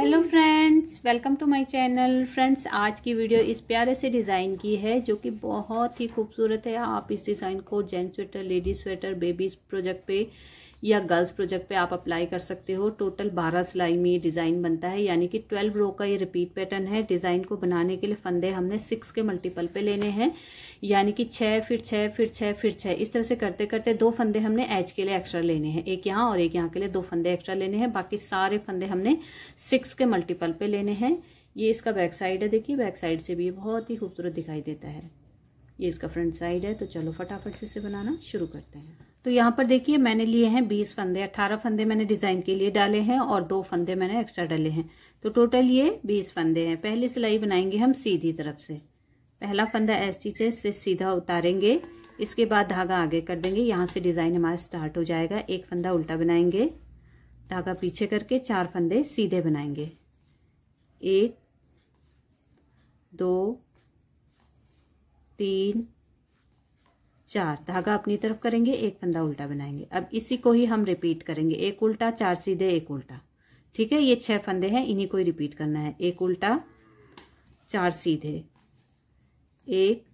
hello friends welcome to my channel friends आज की video इस प्यारे से डिज़ाइन की है जो कि बहुत ही खूबसूरत है आप इस डिज़ाइन को gents sweater ladies sweater babies project पे या गर्ल्स प्रोजेक्ट पे आप अप्लाई कर सकते हो टोटल बारह सिलाई में ये डिज़ाइन बनता है यानी कि ट्वेल्व रो का ये रिपीट पैटर्न है डिज़ाइन को बनाने के लिए फंदे हमने सिक्स के मल्टीपल पे लेने हैं यानी कि छः फिर छः फिर छः फिर छः इस तरह से करते करते दो फंदे हमने एच के लिए एक्स्ट्रा लेने हैं एक यहाँ और एक यहाँ के लिए दो फंदे एक्स्ट्रा लेने हैं बाकी सारे फंदे हमने सिक्स के मल्टीपल पे लेने हैं ये इसका बैक साइड है देखिए बैक साइड से भी ये बहुत ही खूबसूरत दिखाई देता है ये इसका फ्रंट साइड है तो चलो फटाफट से इसे बनाना शुरू करते हैं तो यहाँ पर देखिए मैंने लिए हैं बीस फंदे अट्ठारह फंदे मैंने डिज़ाइन के लिए डाले हैं और दो फंदे मैंने एक्स्ट्रा डाले हैं तो टोटल ये बीस फंदे हैं पहली सिलाई बनाएंगे हम सीधी तरफ से पहला फंदा एस है से सीधा उतारेंगे इसके बाद धागा आगे कर देंगे यहाँ से डिज़ाइन हमारा स्टार्ट हो जाएगा एक फंदा उल्टा बनाएंगे धागा पीछे करके चार फंदे सीधे बनाएंगे एक दो तीन चार धागा अपनी तरफ करेंगे एक फंदा उल्टा बनाएंगे अब इसी को ही हम रिपीट करेंगे एक उल्टा चार सीधे एक उल्टा ठीक है ये छह फंदे हैं इन्हीं को ही रिपीट करना है एक उल्टा चार सीधे एक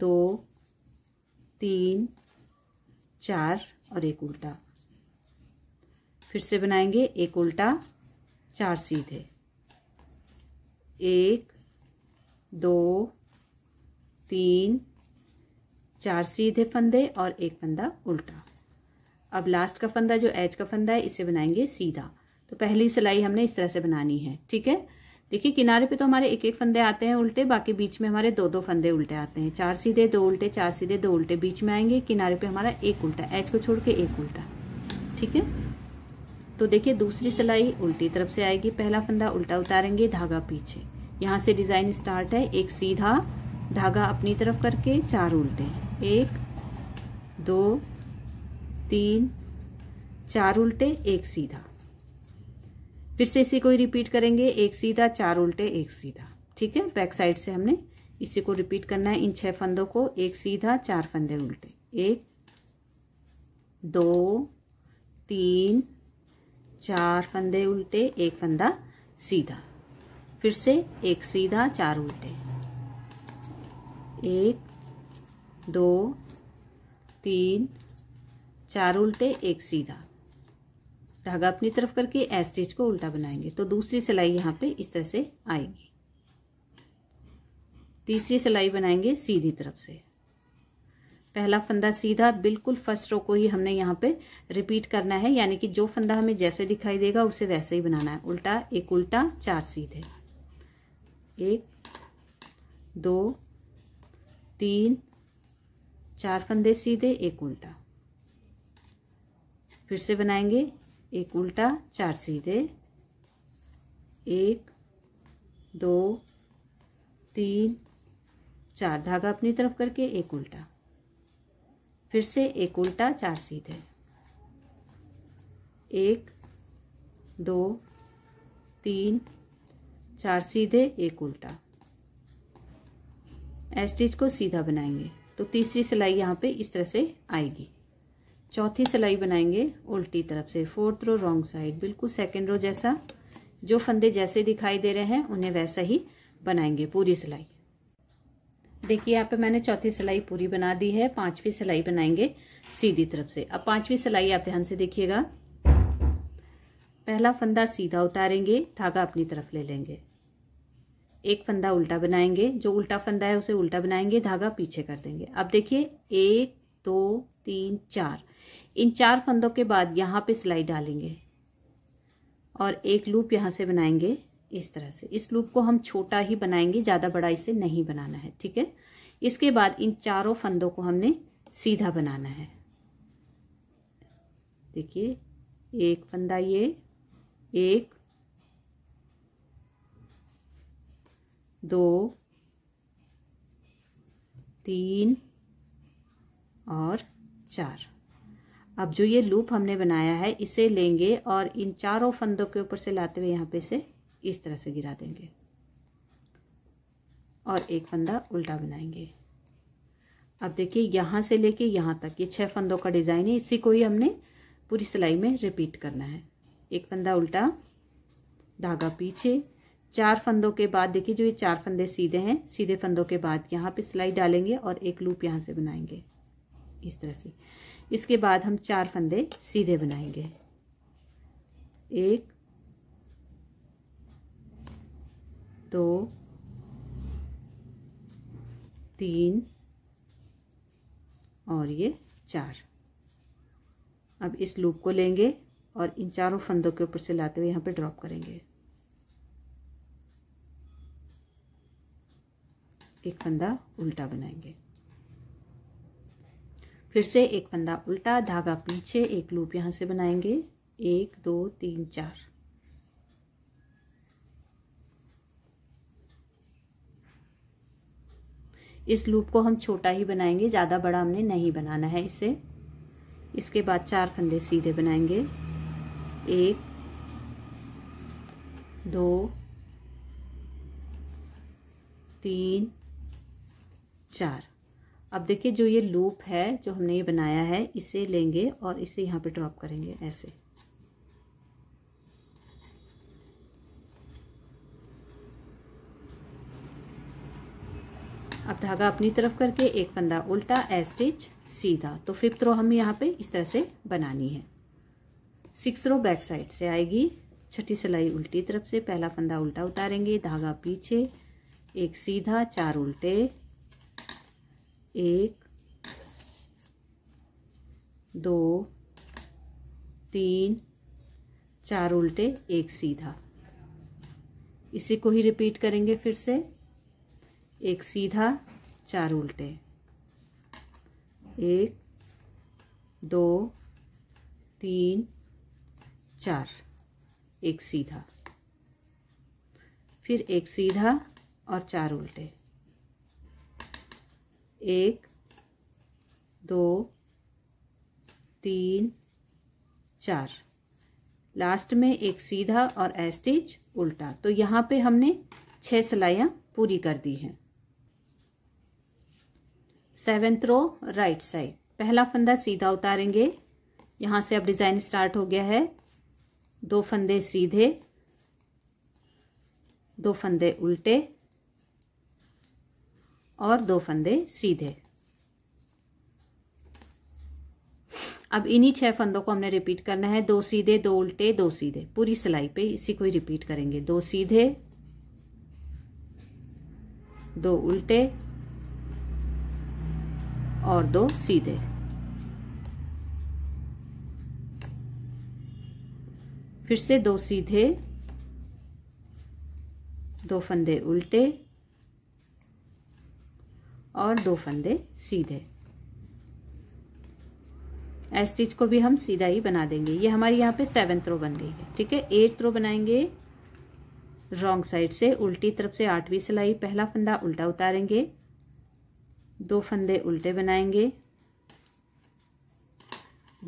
दो तीन चार और एक उल्टा फिर से बनाएंगे एक उल्टा चार सीधे एक दो तीन चार सीधे फंदे और एक फंदा उल्टा अब लास्ट का फंदा जो एज का फंदा है इसे बनाएंगे सीधा तो पहली सिलाई हमने इस तरह से बनानी है ठीक है देखिए किनारे पे तो हमारे एक एक फंदे आते हैं उल्टे बाकी बीच में हमारे दो दो फंदे उल्टे आते हैं चार सीधे दो उल्टे चार सीधे दो उल्टे बीच में आएंगे किनारे पे हमारा एक उल्टा एच को छोड़ के एक उल्टा ठीक है तो देखिए दूसरी सिलाई उल्टी तरफ से आएगी पहला फंदा उल्टा उतारेंगे धागा पीछे यहाँ से डिज़ाइन स्टार्ट है एक सीधा धागा अपनी तरफ करके चार उल्टे एक दो तीन चार उल्टे एक सीधा फिर से इसी को ही रिपीट करेंगे एक सीधा चार उल्टे एक सीधा ठीक है बैक साइड से हमने इसी को रिपीट करना है इन छह फंदों को एक सीधा चार फंदे उल्टे एक दो तीन चार फंदे उल्टे एक फंदा सीधा फिर से एक सीधा चार उल्टे एक दो तीन चार उल्टे एक सीधा धागा अपनी तरफ करके ए स्टिच को उल्टा बनाएंगे तो दूसरी सिलाई यहाँ पे इस तरह से आएगी तीसरी सिलाई बनाएंगे सीधी तरफ से पहला फंदा सीधा बिल्कुल फर्स्ट रो को ही हमने यहाँ पे रिपीट करना है यानी कि जो फंदा हमें जैसे दिखाई देगा उसे वैसे ही बनाना है उल्टा एक उल्टा चार सीधे एक दो तीन चार फंदे सीधे एक उल्टा फिर से बनाएंगे एक उल्टा चार सीधे एक दो तीन चार धागा अपनी तरफ करके एक उल्टा फिर से एक उल्टा चार सीधे एक दो तीन चार सीधे एक उल्टा एस्टिच को सीधा बनाएंगे तो तीसरी सिलाई यहाँ पे इस तरह से आएगी चौथी सिलाई बनाएंगे उल्टी तरफ से फोर्थ रो रॉन्ग साइड बिल्कुल सेकेंड रो जैसा जो फंदे जैसे दिखाई दे रहे हैं उन्हें वैसा ही बनाएंगे पूरी सिलाई देखिए यहाँ पे मैंने चौथी सिलाई पूरी बना दी है पांचवी सिलाई बनाएंगे सीधी तरफ से अब पांचवी सिलाई आप ध्यान से देखिएगा पहला फंदा सीधा उतारेंगे धागा अपनी तरफ ले लेंगे एक फंदा उल्टा बनाएंगे जो उल्टा फंदा है उसे उल्टा बनाएंगे धागा पीछे कर देंगे अब देखिए एक दो तीन चार इन चार फंदों के बाद यहाँ पे सिलाई डालेंगे और एक लूप यहाँ से बनाएंगे इस तरह से इस लूप को हम छोटा ही बनाएंगे ज़्यादा बड़ा इसे नहीं बनाना है ठीक है इसके बाद इन चारों फंदों को हमने सीधा बनाना है देखिए एक फंदा ये एक दो तीन और चार अब जो ये लूप हमने बनाया है इसे लेंगे और इन चारों फंदों के ऊपर से लाते हुए यहाँ पे से इस तरह से गिरा देंगे और एक फंदा उल्टा बनाएंगे अब देखिए यहाँ से लेके यहाँ तक ये छह फंदों का डिज़ाइन है इसी को ही हमने पूरी सिलाई में रिपीट करना है एक फंदा उल्टा धागा पीछे चार फंदों के बाद देखिए जो ये चार फंदे सीधे हैं सीधे फंदों के बाद यहाँ पे सिलाई डालेंगे और एक लूप यहाँ से बनाएंगे इस तरह से इसके बाद हम चार फंदे सीधे बनाएंगे एक दो तीन और ये चार अब इस लूप को लेंगे और इन चारों फंदों के ऊपर से लाते हुए यहाँ पे ड्रॉप करेंगे एक फंदा उल्टा बनाएंगे फिर से एक फंदा उल्टा धागा पीछे एक लूप यहाँ से बनाएंगे एक दो तीन चार इस लूप को हम छोटा ही बनाएंगे ज़्यादा बड़ा हमने नहीं बनाना है इसे इसके बाद चार फंदे सीधे बनाएंगे एक दो तीन चार अब देखिए जो ये लूप है जो हमने ये बनाया है इसे लेंगे और इसे यहाँ पे ड्रॉप करेंगे ऐसे अब धागा अपनी तरफ करके एक फंदा उल्टा ए स्टिच सीधा तो फिफ्थ रो हमें यहाँ पे इस तरह से बनानी है सिक्स रो बैक साइड से आएगी छठी सिलाई उल्टी तरफ से पहला फंदा उल्टा उतारेंगे धागा पीछे एक सीधा चार उल्टे एक दो तीन चार उल्टे एक सीधा इसी को ही रिपीट करेंगे फिर से एक सीधा चार उल्टे एक दो तीन चार एक सीधा फिर एक सीधा और चार उल्टे एक दो तीन चार लास्ट में एक सीधा और एस्टिच उल्टा तो यहाँ पे हमने छः सिलाइयाँ पूरी कर दी हैं सेवेंथ रो राइट साइड पहला फंदा सीधा उतारेंगे यहाँ से अब डिज़ाइन स्टार्ट हो गया है दो फंदे सीधे दो फंदे उल्टे और दो फंदे सीधे अब इन्हीं छह फंदों को हमने रिपीट करना है दो सीधे दो उल्टे दो सीधे पूरी सिलाई पे इसी को ही रिपीट करेंगे दो सीधे दो उल्टे और दो सीधे फिर से दो सीधे दो फंदे उल्टे और दो फंदे सीधे एस्टिच को भी हम सीधा ही बना देंगे ये हमारी यहाँ पे सेवन थ्रो बन गई है ठीक है एट थ्रो बनाएंगे रॉन्ग साइड से उल्टी तरफ से आठवीं सिलाई पहला फंदा उल्टा उतारेंगे दो फंदे उल्टे बनाएंगे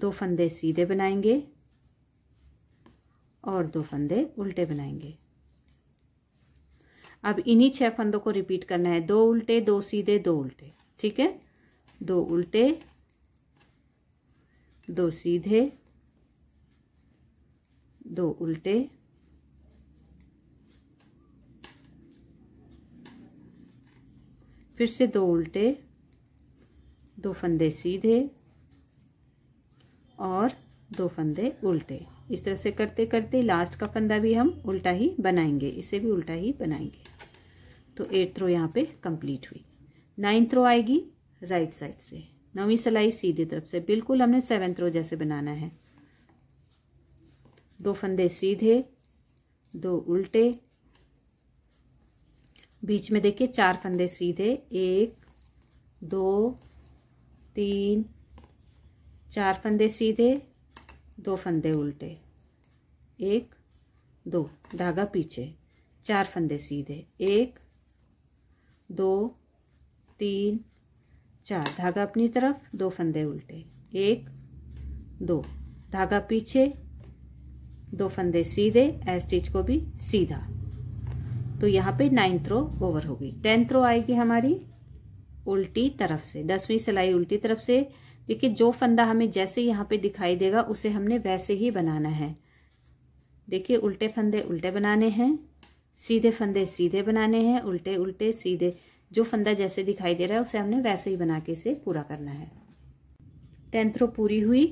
दो फंदे सीधे बनाएंगे और दो फंदे उल्टे बनाएंगे अब इन्हीं छह फंदों को रिपीट करना है दो उल्टे दो सीधे दो उल्टे ठीक है दो उल्टे दो सीधे दो उल्टे फिर से दो उल्टे दो फंदे सीधे और दो फंदे उल्टे इस तरह से करते करते लास्ट का फंदा भी हम उल्टा ही बनाएंगे इसे भी उल्टा ही बनाएंगे तो एट थ्रो यहाँ पे कंप्लीट हुई नाइन्थ थ्रो आएगी राइट साइड से नौवीं सिलाई सीधी तरफ से बिल्कुल हमने सेवन थ्रो जैसे बनाना है दो फंदे सीधे दो उल्टे बीच में देखिए चार फंदे सीधे एक दो तीन चार फंदे सीधे दो फंदे उल्टे एक दो धागा पीछे चार फंदे सीधे एक दो तीन चार धागा अपनी तरफ दो फंदे उल्टे एक दो धागा पीछे दो फंदे सीधे ए स्टिच को भी सीधा तो यहाँ पे नाइन्थ रो ओवर होगी टेंथ रो आएगी हमारी उल्टी तरफ से दसवीं सिलाई उल्टी तरफ से देखिए जो फंदा हमें जैसे यहाँ पे दिखाई देगा उसे हमने वैसे ही बनाना है देखिए उल्टे फंदे उल्टे बनाने हैं सीधे फंदे सीधे बनाने हैं उल्टे उल्टे सीधे जो फंदा जैसे दिखाई दे रहा है उसे हमने वैसे ही बना के इसे पूरा करना है टेंथ रो पूरी हुई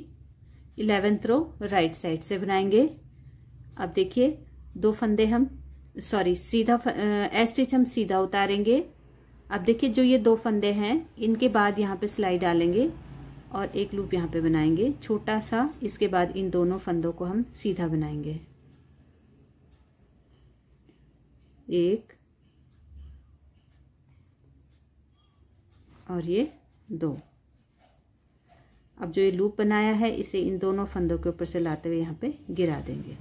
इलेवेंथ रो राइट साइड से बनाएंगे अब देखिए दो फंदे हम सॉरी सीधा ए स्टिच हम सीधा उतारेंगे अब देखिए जो ये दो फंदे हैं इनके बाद यहाँ पे सिलाई डालेंगे और एक लूप यहाँ पे बनाएंगे छोटा सा इसके बाद इन दोनों फंदों को हम सीधा बनाएंगे एक और ये दो अब जो ये लूप बनाया है इसे इन दोनों फंदों के ऊपर से लाते हुए यहाँ पे गिरा देंगे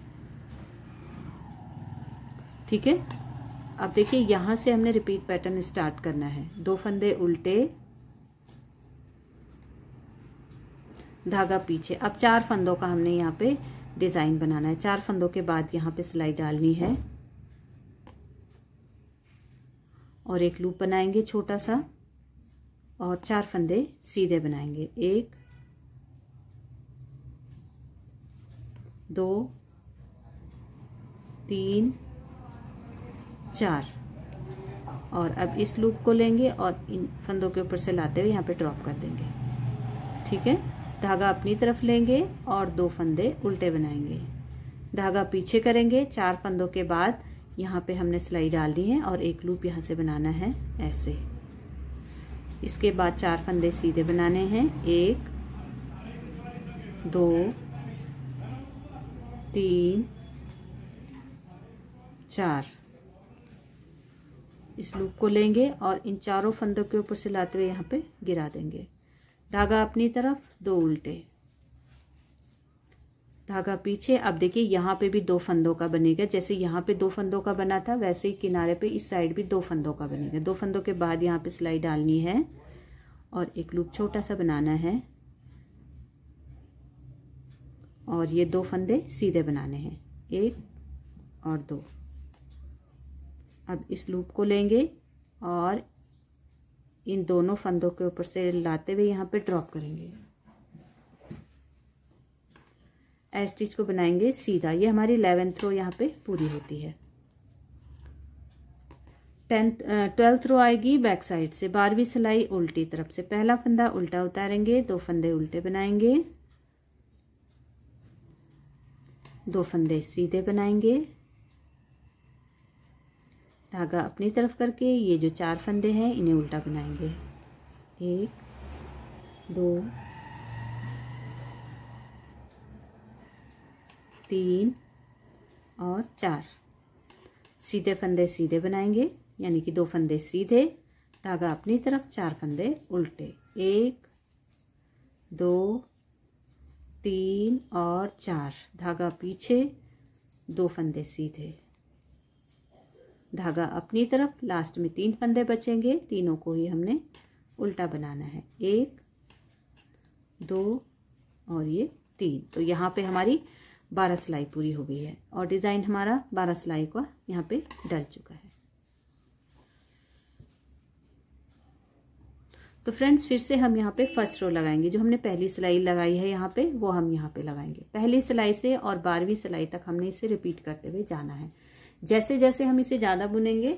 ठीक है अब देखिए यहाँ से हमने रिपीट पैटर्न स्टार्ट करना है दो फंदे उल्टे धागा पीछे अब चार फंदों का हमने यहाँ पे डिज़ाइन बनाना है चार फंदों के बाद यहाँ पे सिलाई डालनी है और एक लूप बनाएंगे छोटा सा और चार फंदे सीधे बनाएंगे एक दो तीन चार और अब इस लूप को लेंगे और इन फंदों के ऊपर से लाते हुए यहाँ पे ड्रॉप कर देंगे ठीक है धागा अपनी तरफ लेंगे और दो फंदे उल्टे बनाएंगे धागा पीछे करेंगे चार फंदों के बाद यहाँ पे हमने सिलाई डाल दी है और एक लूप यहाँ से बनाना है ऐसे इसके बाद चार फंदे सीधे बनाने हैं एक दो तीन चार इस लूप को लेंगे और इन चारों फंदों के ऊपर से लाते हुए यहाँ पे गिरा देंगे धागा अपनी तरफ दो उल्टे धागा पीछे अब देखिए यहाँ पे भी दो फंदों का बनेगा जैसे यहाँ पे दो फंदों का बना था वैसे ही किनारे पे इस साइड भी दो फंदों का बनेगा दो फंदों के बाद यहाँ पे सिलाई डालनी है और एक लूप छोटा सा बनाना है और ये दो फंदे सीधे बनाने हैं एक और दो अब इस लूप को लेंगे और इन दोनों फंदों के ऊपर से लाते हुए यहाँ पे ड्रॉप करेंगे आई स्टिच को बनाएंगे सीधा ये हमारी इलेवेंथ रो यहाँ पे पूरी होती है टेंथ ट्वेल्थ रो आएगी बैक साइड से बारहवीं सिलाई उल्टी तरफ से पहला फंदा उल्टा उतारेंगे दो फंदे उल्टे बनाएंगे दो फंदे सीधे बनाएंगे धागा अपनी तरफ करके ये जो चार फंदे हैं इन्हें उल्टा बनाएंगे एक दो तीन और चार सीधे फंदे सीधे बनाएंगे यानी कि दो फंदे सीधे धागा अपनी तरफ चार फंदे उल्टे एक दो तीन और चार धागा पीछे दो फंदे सीधे धागा अपनी तरफ लास्ट में तीन फंदे बचेंगे तीनों को ही हमने उल्टा बनाना है एक दो और ये तीन तो यहाँ पे हमारी बारह सिलाई पूरी हो गई है और डिज़ाइन हमारा बारह सिलाई का यहाँ पे डल चुका है तो फ्रेंड्स फिर से हम यहाँ पे फर्स्ट रो लगाएंगे जो हमने पहली सिलाई लगाई है यहाँ पे वो हम यहाँ पे लगाएंगे पहली सिलाई से और बारहवीं सिलाई तक हमने इसे रिपीट करते हुए जाना है जैसे जैसे हम इसे ज़्यादा बुनेंगे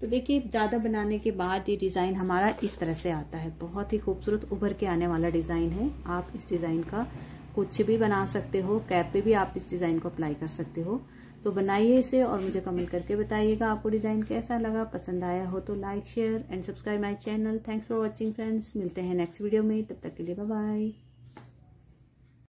तो देखिए ज़्यादा बनाने के बाद ये डिज़ाइन हमारा इस तरह से आता है बहुत ही खूबसूरत उभर के आने वाला डिज़ाइन है आप इस डिज़ाइन का कुछ भी बना सकते हो कैप पे भी आप इस डिज़ाइन को अप्लाई कर सकते हो तो बनाइए इसे और मुझे कमेंट करके बताइएगा आपको डिज़ाइन कैसा लगा पसंद आया हो तो like share and subscribe my channel thanks for watching friends मिलते हैं नेक्स्ट वीडियो में तब तक के लिए बाय